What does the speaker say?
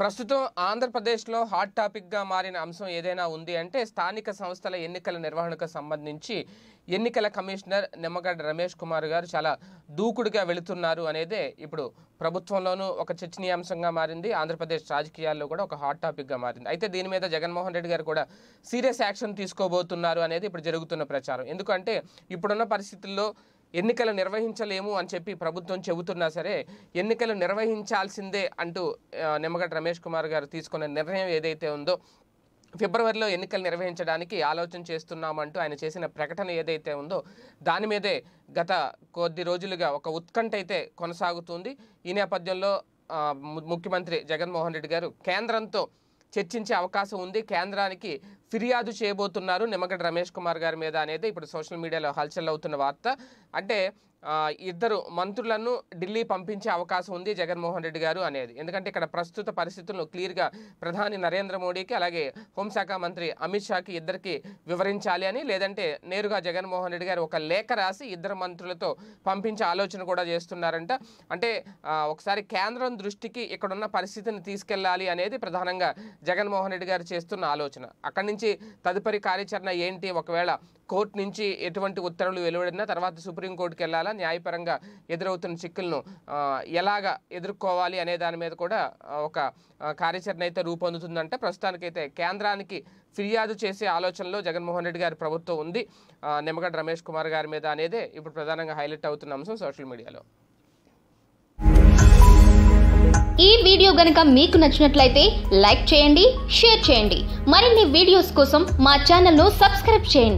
ప్రస్తుతం ఆంధ్రప్రదేశ్లో హాట్ టాపిక్గా మారిన అంశం ఏదైనా ఉంది అంటే స్థానిక సంస్థల ఎన్నికల నిర్వహణకు సంబంధించి ఎన్నికల కమిషనర్ నిమ్మగడ్డ రమేష్ కుమార్ గారు చాలా దూకుడుగా వెళుతున్నారు అనేదే ఇప్పుడు ప్రభుత్వంలోనూ ఒక చర్చనీయాంశంగా మారింది ఆంధ్రప్రదేశ్ రాజకీయాల్లో కూడా ఒక హాట్ టాపిక్గా మారింది అయితే దీని మీద జగన్మోహన్ రెడ్డి గారు కూడా సీరియస్ యాక్షన్ తీసుకోబోతున్నారు అనేది ఇప్పుడు జరుగుతున్న ప్రచారం ఎందుకంటే ఇప్పుడున్న పరిస్థితుల్లో ఎన్నికలు నిర్వహించలేము అని చెప్పి ప్రభుత్వం చెబుతున్నా సరే ఎన్నికలు నిర్వహించాల్సిందే అంటూ నిమ్మగడ్డ రమేష్ కుమార్ గారు తీసుకున్న నిర్ణయం ఏదైతే ఉందో ఫిబ్రవరిలో ఎన్నికలు నిర్వహించడానికి ఆలోచన చేస్తున్నామంటూ ఆయన చేసిన ప్రకటన ఏదైతే ఉందో దాని మీదే గత కొద్ది రోజులుగా ఒక ఉత్కంఠ అయితే కొనసాగుతుంది ఈ నేపథ్యంలో ముఖ్యమంత్రి జగన్మోహన్ రెడ్డి గారు కేంద్రంతో చర్చించే అవకాశం ఉంది కేంద్రానికి ఫిర్యాదు చేయబోతున్నారు నిమ్మగడ్డ రమేష్ కుమార్ గారి మీద అనేది ఇప్పుడు సోషల్ మీడియాలో హల్చల్ అవుతున్న వార్త అంటే ఇద్దరు మంత్రులను ఢిల్లీ పంపించే అవకాశం ఉంది జగన్మోహన్ రెడ్డి గారు అనేది ఎందుకంటే ఇక్కడ ప్రస్తుత పరిస్థితులను క్లియర్గా ప్రధాని నరేంద్ర మోడీకి అలాగే హోంశాఖ మంత్రి అమిత్ షాకి ఇద్దరికి వివరించాలి అని లేదంటే నేరుగా జగన్మోహన్ రెడ్డి గారు ఒక లేఖ రాసి ఇద్దరు మంత్రులతో పంపించే ఆలోచన కూడా చేస్తున్నారంట అంటే ఒకసారి కేంద్రం దృష్టికి ఇక్కడున్న పరిస్థితిని తీసుకెళ్లాలి అనేది ప్రధానంగా జగన్మోహన్ రెడ్డి గారు చేస్తున్న ఆలోచన అక్కడి నుంచి తదుపరి కార్యాచరణ ఏంటి ఒకవేళ కోర్టు నుంచి ఎటువంటి ఉత్తర్వులు వెలువడినా తర్వాత సుప్రీంకోర్టుకి వెళ్ళాలా న్యాయపరంగా ఎదురవుతున్న చిక్కులను ఎలాగ ఎదుర్కోవాలి అనే దాని మీద కూడా ఒక కార్యాచరణ అయితే రూపొందుతుందంటే ప్రస్తుతానికైతే కేంద్రానికి ఫిర్యాదు చేసే ఆలోచనలో జగన్మోహన్ రెడ్డి గారి ప్రభుత్వం ఉంది నిమ్మగడ్డ రమేష్ కుమార్ గారి మీద అనేదే ఇప్పుడు ప్రధానంగా హైలైట్ అవుతున్న అంశం సోషల్ మీడియాలో ఈ వీడియో గనుక మీకు నచ్చినట్లయితే లైక్ చేయండి షేర్ చేయండి మరిన్ని వీడియోస్ కోసం మా ను సబ్స్క్రైబ్ చేయండి